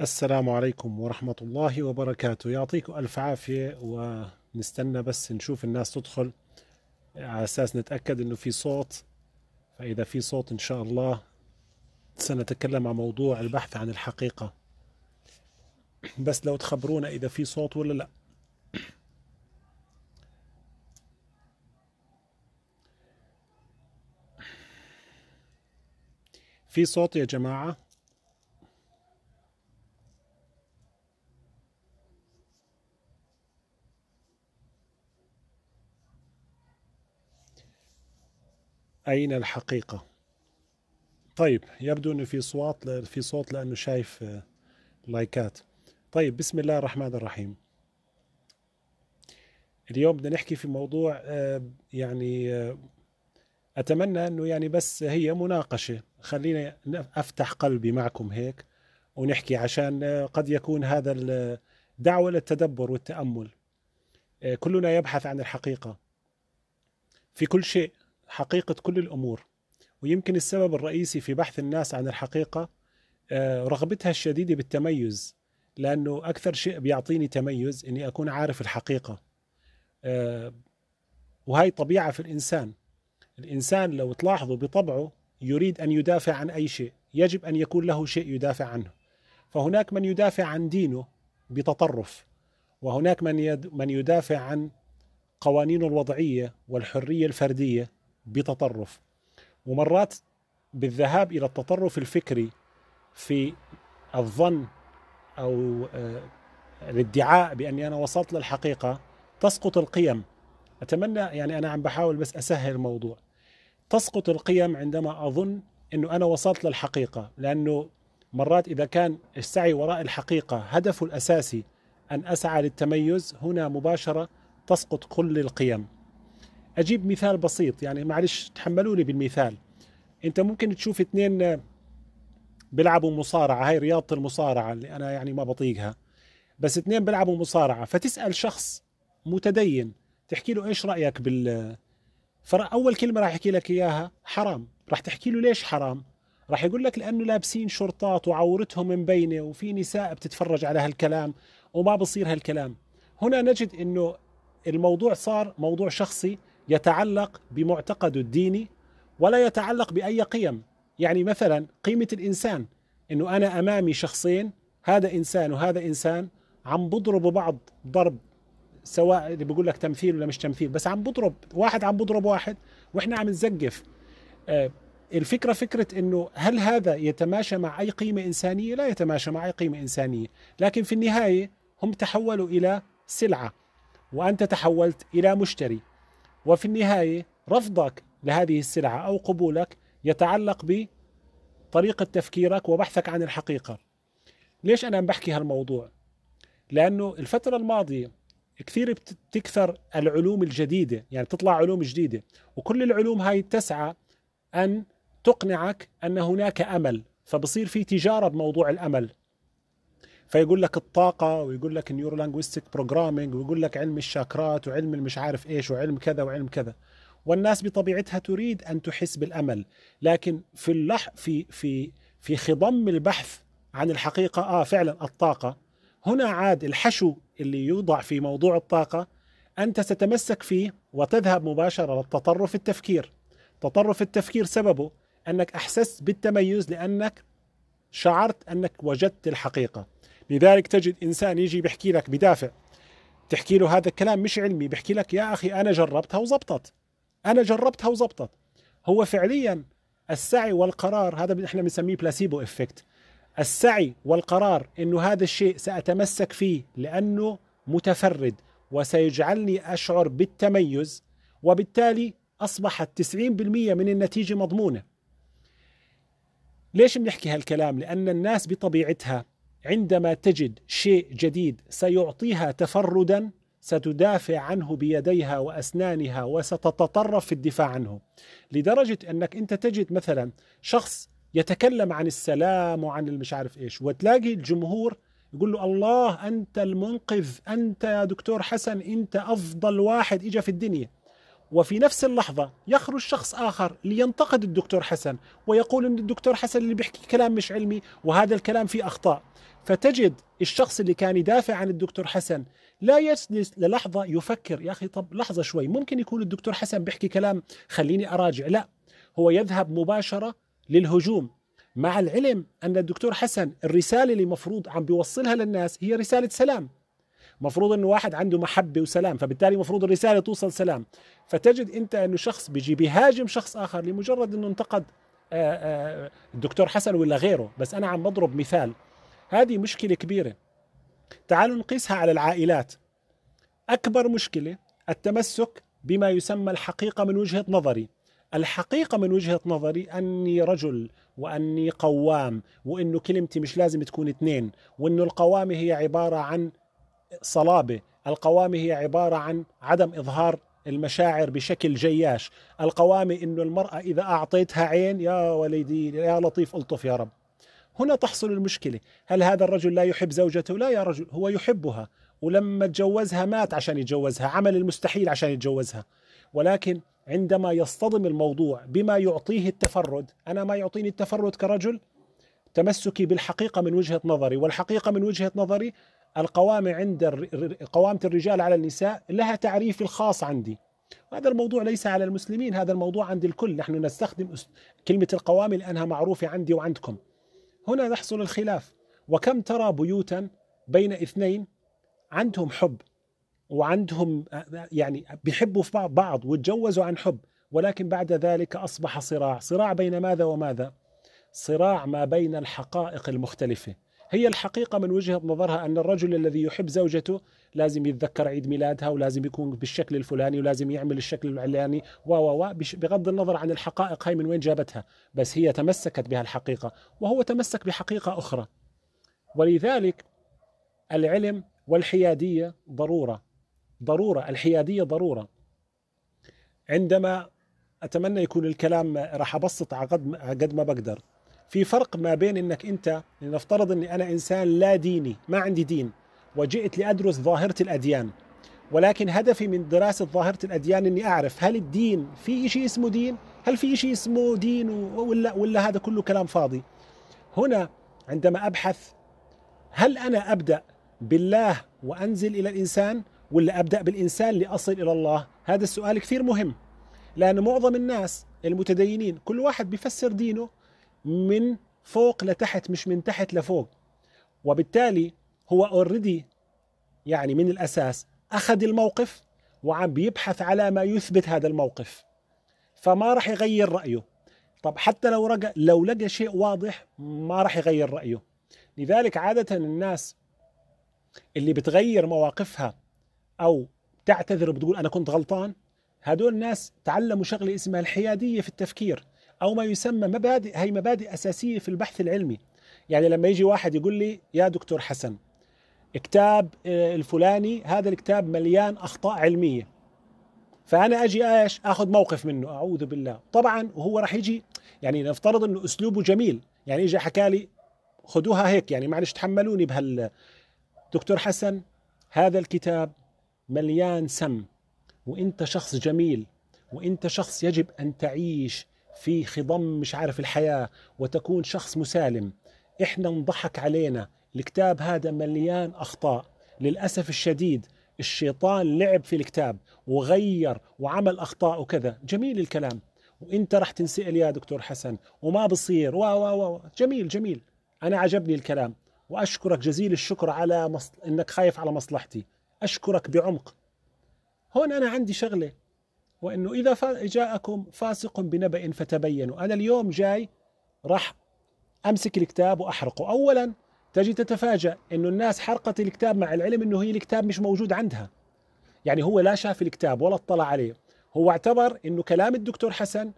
السلام عليكم ورحمة الله وبركاته يعطيكم ألف عافية ونستنى بس نشوف الناس تدخل على أساس نتأكد أنه في صوت فإذا في صوت إن شاء الله سنتكلم عن موضوع البحث عن الحقيقة بس لو تخبرونا إذا في صوت ولا لا في صوت يا جماعه أين الحقيقة طيب يبدو أنه في صوت في صوت لأنه شايف آه، لايكات طيب بسم الله الرحمن الرحيم اليوم بدنا نحكي في موضوع آه، يعني آه، أتمنى أنه يعني بس هي مناقشة خليني أفتح قلبي معكم هيك ونحكي عشان قد يكون هذا دعوة للتدبر والتأمل كلنا يبحث عن الحقيقة في كل شيء حقيقة كل الأمور ويمكن السبب الرئيسي في بحث الناس عن الحقيقة آه، رغبتها الشديدة بالتميز لأنه أكثر شيء بيعطيني تميز إني أكون عارف الحقيقة آه، وهي طبيعة في الإنسان الإنسان لو تلاحظوا بطبعه يريد أن يدافع عن أي شيء يجب أن يكون له شيء يدافع عنه فهناك من يدافع عن دينه بتطرف وهناك من من يدافع عن قوانينه الوضعية والحرية الفردية بتطرف ومرات بالذهاب الى التطرف الفكري في الظن او آه، الادعاء باني انا وصلت للحقيقه تسقط القيم اتمنى يعني انا عم بحاول بس اسهل الموضوع تسقط القيم عندما اظن انه انا وصلت للحقيقه لانه مرات اذا كان السعي وراء الحقيقه هدفه الاساسي ان اسعى للتميز هنا مباشره تسقط كل القيم اجيب مثال بسيط يعني معلش تحملوني بالمثال انت ممكن تشوف اثنين بيلعبوا مصارعه هاي رياضه المصارعه اللي انا يعني ما بطيقها بس اثنين بيلعبوا مصارعه فتسال شخص متدين تحكي له ايش رايك بال فاول كلمه راح يحكي لك اياها حرام راح تحكي له ليش حرام راح يقول لك لانه لابسين شرطات وعورتهم مبينه وفي نساء بتتفرج على هالكلام وما بصير هالكلام هنا نجد انه الموضوع صار موضوع شخصي يتعلق بمعتقد الديني ولا يتعلق باي قيم يعني مثلا قيمه الانسان انه انا امامي شخصين هذا انسان وهذا انسان عم بضرب بعض ضرب سواء اللي بيقول لك تمثيل ولا مش تمثيل بس عم بضرب واحد عم بضرب واحد واحنا عم نزقف آه، الفكره فكره انه هل هذا يتماشى مع اي قيمه انسانيه؟ لا يتماشى مع اي قيمه انسانيه، لكن في النهايه هم تحولوا الى سلعه وانت تحولت الى مشتري، وفي النهاية رفضك لهذه السلعة أو قبولك يتعلق بطريقة تفكيرك وبحثك عن الحقيقة ليش أنا بحكي هالموضوع؟ لأنه الفترة الماضية كثير بتكثر العلوم الجديدة يعني تطلع علوم جديدة وكل العلوم هاي تسعى أن تقنعك أن هناك أمل فبصير في تجارة بموضوع الأمل فيقول لك الطاقه ويقول لك النيورو لانجويستيك بروجرامينج ويقول لك علم الشاكرات وعلم المش عارف ايش وعلم كذا وعلم كذا والناس بطبيعتها تريد ان تحس بالامل لكن في اللح في في في خضم البحث عن الحقيقه اه فعلا الطاقه هنا عاد الحشو اللي يوضع في موضوع الطاقه انت ستتمسك فيه وتذهب مباشره للتطرف التفكير تطرف التفكير سببه انك احسست بالتميز لانك شعرت انك وجدت الحقيقه لذلك تجد إنسان يجي بيحكي لك بدافع تحكي له هذا الكلام مش علمي بيحكي لك يا أخي أنا جربتها وزبطت أنا جربتها وزبطت هو فعليا السعي والقرار هذا احنا بنسميه بلاسيبو افكت السعي والقرار انه هذا الشيء ساتمسك فيه لانه متفرد وسيجعلني اشعر بالتميز وبالتالي اصبحت 90% من النتيجه مضمونه. ليش بنحكي هالكلام؟ لان الناس بطبيعتها عندما تجد شيء جديد سيعطيها تفردا ستدافع عنه بيديها واسنانها وستتطرف في الدفاع عنه لدرجه انك انت تجد مثلا شخص يتكلم عن السلام وعن المش عارف ايش وتلاقي الجمهور يقول له الله انت المنقذ انت يا دكتور حسن انت افضل واحد اجى في الدنيا وفي نفس اللحظة يخرج شخص آخر لينتقد الدكتور حسن ويقول أن الدكتور حسن اللي بيحكي كلام مش علمي وهذا الكلام فيه أخطاء فتجد الشخص اللي كان يدافع عن الدكتور حسن لا يجلس للحظة يفكر يا أخي طب لحظة شوي ممكن يكون الدكتور حسن بيحكي كلام خليني أراجع لا هو يذهب مباشرة للهجوم مع العلم أن الدكتور حسن الرسالة اللي مفروض عم بيوصلها للناس هي رسالة سلام المفروض انه واحد عنده محبه وسلام فبالتالي المفروض الرساله توصل سلام فتجد انت انه شخص بيجي بيهاجم شخص اخر لمجرد انه انتقد آه، آه، الدكتور حسن ولا غيره بس انا عم بضرب مثال هذه مشكله كبيره تعالوا نقيسها على العائلات اكبر مشكله التمسك بما يسمى الحقيقه من وجهه نظري الحقيقة من وجهة نظري أني رجل وأني قوام وأنه كلمتي مش لازم تكون اثنين وأنه القوامة هي عبارة عن صلابه القوامه هي عباره عن عدم اظهار المشاعر بشكل جياش القوامه انه المراه اذا اعطيتها عين يا وليدي يا لطيف الطف يا رب هنا تحصل المشكله هل هذا الرجل لا يحب زوجته لا يا رجل هو يحبها ولما تجوزها مات عشان يتجوزها عمل المستحيل عشان يتجوزها ولكن عندما يصطدم الموضوع بما يعطيه التفرد انا ما يعطيني التفرد كرجل تمسكي بالحقيقه من وجهه نظري والحقيقه من وجهه نظري القوامة عند قوامة الرجال على النساء لها تعريف الخاص عندي هذا الموضوع ليس على المسلمين هذا الموضوع عند الكل نحن نستخدم كلمة القوامة لأنها معروفة عندي وعندكم هنا يحصل الخلاف وكم ترى بيوتا بين اثنين عندهم حب وعندهم يعني بيحبوا في بعض وتجوزوا عن حب ولكن بعد ذلك أصبح صراع صراع بين ماذا وماذا صراع ما بين الحقائق المختلفه هي الحقيقة من وجهة نظرها أن الرجل الذي يحب زوجته لازم يتذكر عيد ميلادها ولازم يكون بالشكل الفلاني ولازم يعمل الشكل العلاني و و و بغض النظر عن الحقائق هاي من وين جابتها بس هي تمسكت بها الحقيقة وهو تمسك بحقيقة أخرى ولذلك العلم والحيادية ضرورة ضرورة الحيادية ضرورة عندما أتمنى يكون الكلام راح أبسط على قد ما بقدر في فرق ما بين انك انت لنفترض اني انا انسان لا ديني ما عندي دين وجئت لادرس ظاهره الاديان ولكن هدفي من دراسه ظاهره الاديان اني اعرف هل الدين في شيء اسمه دين؟ هل في شيء اسمه دين ولا ولا هذا كله كلام فاضي؟ هنا عندما ابحث هل انا ابدا بالله وانزل الى الانسان ولا ابدا بالانسان لاصل الى الله؟ هذا السؤال كثير مهم لان معظم الناس المتدينين كل واحد بيفسر دينه من فوق لتحت مش من تحت لفوق وبالتالي هو اوريدي يعني من الاساس اخذ الموقف وعم بيبحث على ما يثبت هذا الموقف فما راح يغير رايه طب حتى لو رجع لو لقى شيء واضح ما راح يغير رايه لذلك عاده الناس اللي بتغير مواقفها او تعتذر وبتقول انا كنت غلطان هدول الناس تعلموا شغله اسمها الحياديه في التفكير او ما يسمى مبادئ هي مبادئ اساسيه في البحث العلمي يعني لما يجي واحد يقول لي يا دكتور حسن كتاب آه، الفلاني هذا الكتاب مليان اخطاء علميه فانا اجي ايش اخذ موقف منه اعوذ بالله طبعا وهو راح يجي يعني نفترض انه اسلوبه جميل يعني اجى حكى لي خذوها هيك يعني معلش تحملوني بهال دكتور حسن هذا الكتاب مليان سم وانت شخص جميل وانت شخص يجب ان تعيش في خضم مش عارف الحياة وتكون شخص مسالم إحنا انضحك علينا الكتاب هذا مليان أخطاء للأسف الشديد الشيطان لعب في الكتاب وغير وعمل أخطاء وكذا جميل الكلام وانت راح تنسأل يا دكتور حسن وما بصير وا وا وا جميل جميل انا عجبني الكلام واشكرك جزيل الشكر على مصل... انك خايف على مصلحتي اشكرك بعمق هون انا عندي شغله وانه اذا جاءكم فاسق بنبأ فتبينوا انا اليوم جاي راح امسك الكتاب واحرقه اولا تجي تتفاجأ انه الناس حرقت الكتاب مع العلم انه هي الكتاب مش موجود عندها يعني هو لا شاف الكتاب ولا اطلع عليه هو اعتبر انه كلام الدكتور حسن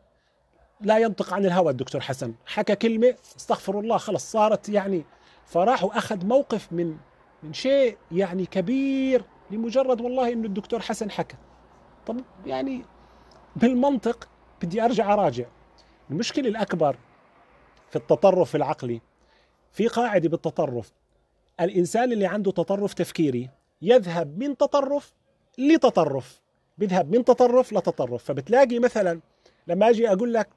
لا ينطق عن الهوى الدكتور حسن حكى كلمة استغفر الله خلص صارت يعني فراح وأخذ موقف من من شيء يعني كبير لمجرد والله انه الدكتور حسن حكى طب يعني بالمنطق بدي ارجع اراجع المشكله الاكبر في التطرف العقلي في قاعده بالتطرف الانسان اللي عنده تطرف تفكيري يذهب من تطرف لتطرف بيذهب من تطرف لتطرف فبتلاقي مثلا لما اجي اقول لك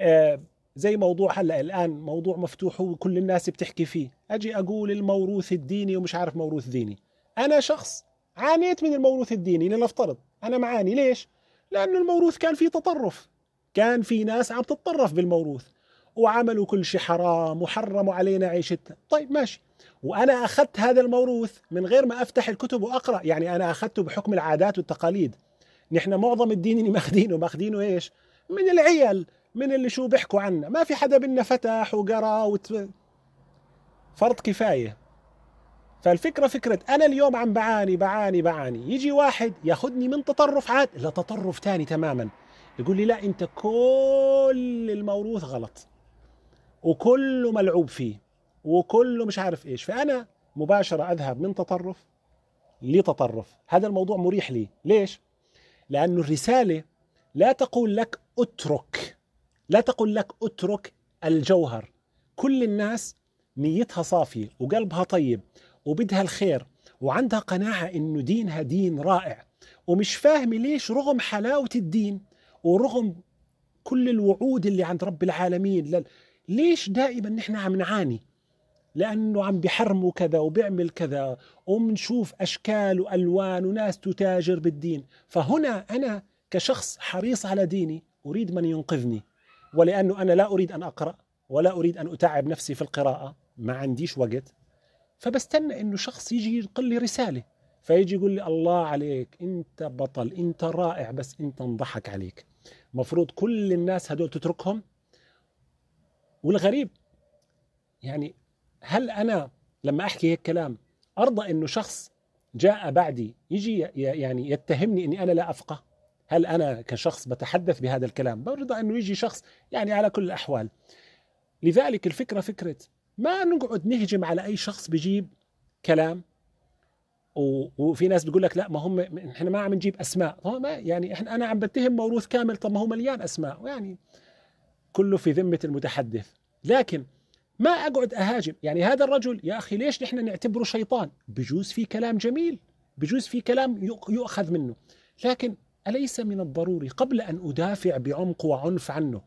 آه، زي موضوع هلا الان موضوع مفتوح وكل الناس بتحكي فيه اجي اقول الموروث الديني ومش عارف موروث ديني انا شخص عانيت من الموروث الديني لنفترض انا معاني ليش لانه الموروث كان فيه تطرف كان في ناس عم تتطرف بالموروث وعملوا كل شيء حرام وحرموا علينا عيشتنا طيب ماشي وانا اخذت هذا الموروث من غير ما افتح الكتب واقرا يعني انا اخذته بحكم العادات والتقاليد نحن معظم الدين اللي ماخذينه ماخذينه ايش من العيال من اللي شو بيحكوا عنا ما في حدا بينا فتح وقرا وت... فرض كفايه فالفكره فكره انا اليوم عم بعاني بعاني بعاني يجي واحد ياخذني من تطرف عاد لتطرف ثاني تماما يقول لي لا انت كل الموروث غلط وكله ملعوب فيه وكله مش عارف ايش فانا مباشره اذهب من تطرف لتطرف هذا الموضوع مريح لي ليش لأن الرسالة لا تقول لك اترك لا تقول لك اترك الجوهر كل الناس نيتها صافية وقلبها طيب وبدها الخير وعندها قناعة إنه دينها دين رائع ومش فاهم ليش رغم حلاوة الدين ورغم كل الوعود اللي عند رب العالمين ليش دائما نحن عم نعاني لأنه عم بحرموا كذا وبيعمل كذا وبنشوف أشكال وألوان وناس تتاجر بالدين فهنا أنا كشخص حريص على ديني أريد من ينقذني ولأنه أنا لا أريد أن أقرأ ولا أريد أن أتعب نفسي في القراءة ما عنديش وقت فبستنى انه شخص يجي ينقل لي رساله فيجي يقول لي الله عليك انت بطل انت رائع بس انت انضحك عليك مفروض كل الناس هدول تتركهم والغريب يعني هل انا لما احكي هيك كلام ارضى انه شخص جاء بعدي يجي يعني يتهمني اني انا لا افقه هل انا كشخص بتحدث بهذا الكلام برضى انه يجي شخص يعني على كل الاحوال لذلك الفكره فكره ما نقعد نهجم على اي شخص بيجيب كلام وفي ناس بتقول لك لا ما هم احنا ما عم نجيب اسماء ما يعني احنا انا عم بتهم موروث كامل طب ما هو مليان اسماء يعني كله في ذمه المتحدث لكن ما اقعد اهاجم يعني هذا الرجل يا اخي ليش نحن نعتبره شيطان بجوز في كلام جميل بجوز في كلام يؤخذ منه لكن اليس من الضروري قبل ان ادافع بعمق وعنف عنه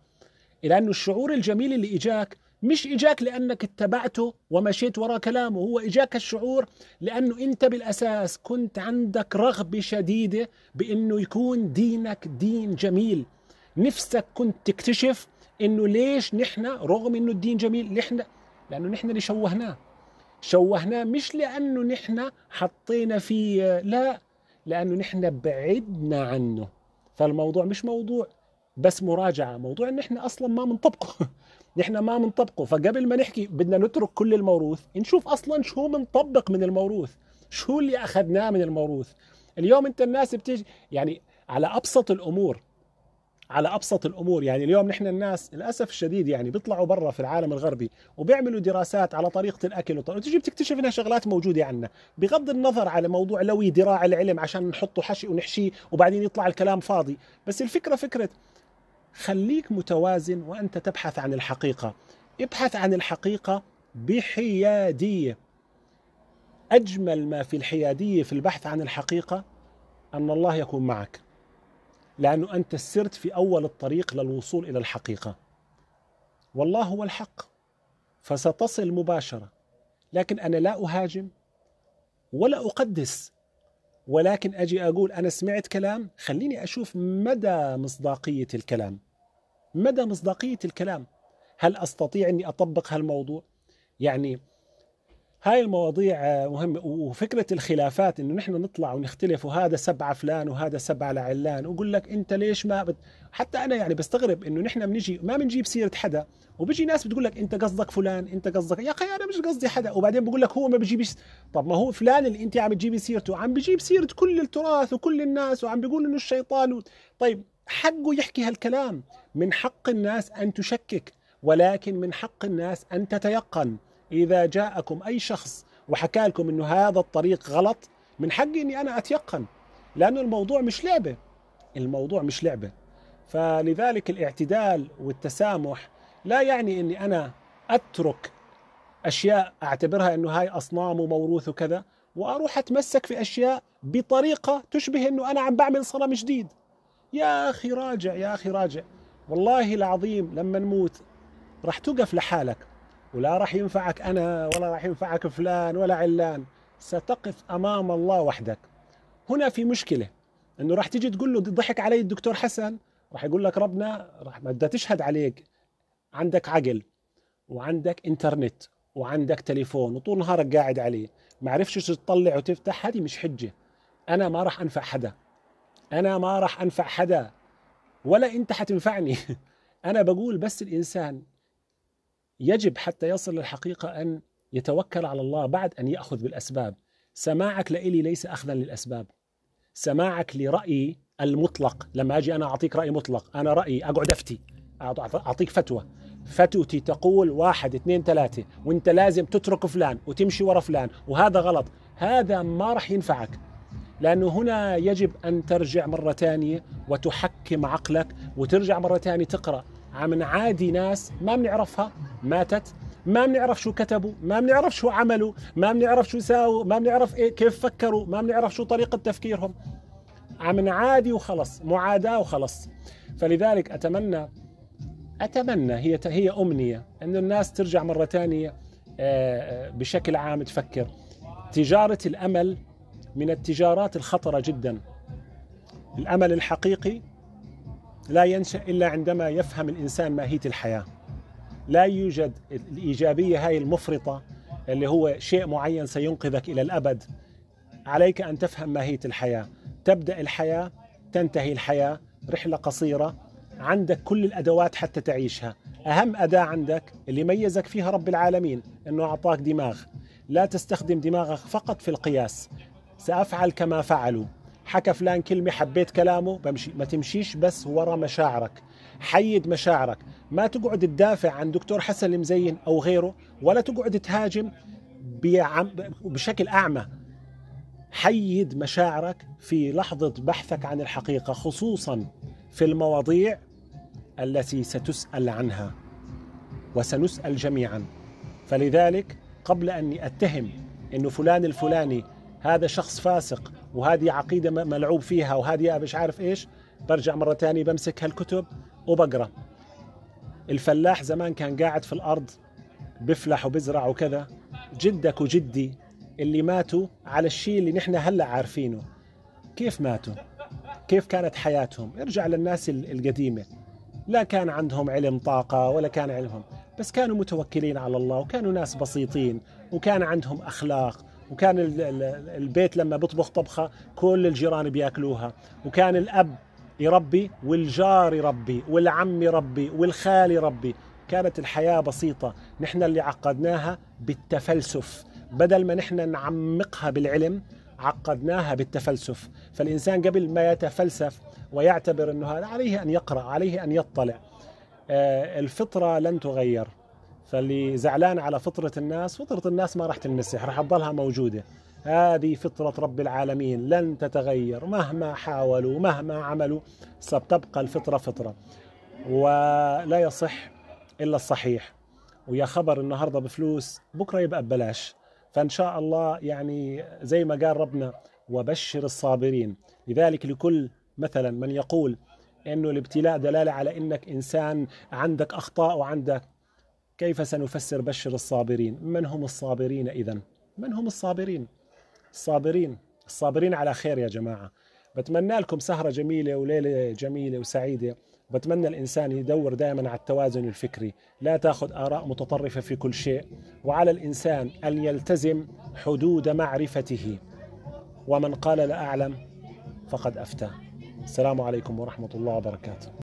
لانه الشعور الجميل اللي اجاك مش إجاك لأنك اتبعته ومشيت وراء كلامه هو إجاك الشعور لأنه أنت بالأساس كنت عندك رغبة شديدة بأنه يكون دينك دين جميل نفسك كنت تكتشف أنه ليش نحن رغم أنه الدين جميل نحن لأنه نحن اللي شوهناه شوهناه مش لأنه نحن حطينا فيه لا لأنه نحن بعدنا عنه فالموضوع مش موضوع بس مراجعة موضوع أن احنا أصلا ما بنطبقه نحن ما بنطبقه فقبل ما نحكي بدنا نترك كل الموروث نشوف اصلا شو بنطبق من الموروث شو اللي اخذناه من الموروث اليوم انت الناس بتيجي يعني على ابسط الامور على ابسط الامور يعني اليوم نحن الناس للاسف الشديد يعني بيطلعوا برا في العالم الغربي وبيعملوا دراسات على طريقه الاكل وتجي بتكتشف انها شغلات موجوده عندنا بغض النظر على موضوع لوي ذراع العلم عشان نحطه حشي ونحشيه وبعدين يطلع الكلام فاضي بس الفكره فكره خليك متوازن وأنت تبحث عن الحقيقة ابحث عن الحقيقة بحيادية أجمل ما في الحيادية في البحث عن الحقيقة أن الله يكون معك لأنه أنت سرت في أول الطريق للوصول إلى الحقيقة والله هو الحق فستصل مباشرة لكن أنا لا أهاجم ولا أقدس ولكن أجي أقول أنا سمعت كلام خليني أشوف مدى مصداقية الكلام مدى مصداقية الكلام هل أستطيع أني أطبق هالموضوع يعني هاي المواضيع آه، مهمة وفكرة الخلافات انه نحن نطلع ونختلف وهذا سبعة فلان وهذا سبعة لعلان وقول لك انت ليش ما بت... حتى انا يعني بستغرب انه نحن بنجي ما بنجيب سيرة حدا وبيجي ناس بتقول لك انت قصدك فلان انت قصدك يا اخي انا مش قصدي حدا وبعدين بقول لك هو ما بجيبش طب ما هو فلان اللي انت عم تجيبي سيرته عم بجيب سيرة كل التراث وكل الناس وعم بيقول انه الشيطان و... طيب حقه يحكي هالكلام من حق الناس ان تشكك ولكن من حق الناس ان تتيقن إذا جاءكم أي شخص وحكى لكم إنه هذا الطريق غلط من حقي إني أنا أتيقن لأنه الموضوع مش لعبة الموضوع مش لعبة فلذلك الاعتدال والتسامح لا يعني إني أنا أترك أشياء أعتبرها إنه هاي أصنام وموروث وكذا وأروح أتمسك في أشياء بطريقة تشبه إنه أنا عم بعمل صنم جديد يا أخي راجع يا أخي راجع والله العظيم لما نموت رح توقف لحالك ولا راح ينفعك أنا ولا راح ينفعك فلان ولا علان ستقف أمام الله وحدك هنا في مشكلة أنه راح تيجي تقول له ضحك علي الدكتور حسن راح يقول لك ربنا راح بدها تشهد عليك عندك عقل وعندك انترنت وعندك تليفون وطول نهارك قاعد عليه ما عرفش تطلع وتفتح هذه مش حجة أنا ما راح أنفع حدا أنا ما راح أنفع حدا ولا أنت حتنفعني أنا بقول بس الإنسان يجب حتى يصل للحقيقة أن يتوكل على الله بعد أن يأخذ بالأسباب سماعك لإلي ليس أخذا للأسباب سماعك لرأيي المطلق لما أجي أنا أعطيك رأي مطلق أنا رأيي أقعد أفتي أعطيك فتوى فتوتي تقول واحد اثنين ثلاثة وانت لازم تترك فلان وتمشي ورا فلان وهذا غلط هذا ما راح ينفعك لأنه هنا يجب أن ترجع مرة ثانية وتحكم عقلك وترجع مرة ثانية تقرأ عم نعادي ناس ما بنعرفها ماتت ما بنعرف شو كتبوا ما بنعرف شو عملوا ما بنعرف شو ساووا ما بنعرف إيه كيف فكروا ما بنعرف شو طريقة تفكيرهم عم نعادي وخلص معاداة وخلص فلذلك أتمنى أتمنى هي هي أمنية إنه الناس ترجع مرة ثانية آه، آه، بشكل عام تفكر تجارة الأمل من التجارات الخطرة جدا الأمل الحقيقي لا ينشأ إلا عندما يفهم الإنسان ماهية الحياة لا يوجد الإيجابية هاي المفرطة اللي هو شيء معين سينقذك إلى الأبد عليك أن تفهم ماهية الحياة تبدأ الحياة تنتهي الحياة رحلة قصيرة عندك كل الأدوات حتى تعيشها أهم أداة عندك اللي ميزك فيها رب العالمين أنه أعطاك دماغ لا تستخدم دماغك فقط في القياس سأفعل كما فعلوا حكى فلان كلمة حبيت كلامه بمشي ما تمشيش بس ورا مشاعرك حيد مشاعرك ما تقعد تدافع عن دكتور حسن المزين أو غيره ولا تقعد تهاجم بشكل أعمى حيد مشاعرك في لحظة بحثك عن الحقيقة خصوصا في المواضيع التي ستسأل عنها وسنسأل جميعا فلذلك قبل أني أتهم أن فلان الفلاني هذا شخص فاسق وهذه عقيدة ملعوب فيها وهذه مش عارف إيش برجع مرة تانية بمسك هالكتب وبقرأ الفلاح زمان كان قاعد في الأرض بفلح وبزرع وكذا جدك وجدي اللي ماتوا على الشيء اللي نحن هلا عارفينه كيف ماتوا كيف كانت حياتهم ارجع للناس القديمة لا كان عندهم علم طاقة ولا كان علمهم بس كانوا متوكلين على الله وكانوا ناس بسيطين وكان عندهم أخلاق وكان البيت لما بيطبخ طبخه كل الجيران بياكلوها وكان الاب يربي والجار يربي والعم يربي والخال يربي كانت الحياه بسيطه نحن اللي عقدناها بالتفلسف بدل ما نحن نعمقها بالعلم عقدناها بالتفلسف فالإنسان قبل ما يتفلسف ويعتبر أنه هذا عليه أن يقرأ عليه أن يطلع آه، الفطرة لن تغير فاللي زعلان على فطرة الناس فطرة الناس ما راح تنمسح راح تضلها موجودة هذه فطرة رب العالمين لن تتغير مهما حاولوا مهما عملوا ستبقى الفطرة فطرة ولا يصح إلا الصحيح ويا خبر النهاردة بفلوس بكرة يبقى ببلاش فإن شاء الله يعني زي ما قال ربنا وبشر الصابرين لذلك لكل مثلا من يقول انه الابتلاء دلاله على انك انسان عندك اخطاء وعندك كيف سنفسر بشر الصابرين من هم الصابرين إذا من هم الصابرين الصابرين الصابرين على خير يا جماعة بتمنى لكم سهرة جميلة وليلة جميلة وسعيدة بتمنى الإنسان يدور دائما على التوازن الفكري لا تأخذ آراء متطرفة في كل شيء وعلى الإنسان أن يلتزم حدود معرفته ومن قال لا أعلم فقد أفتى السلام عليكم ورحمة الله وبركاته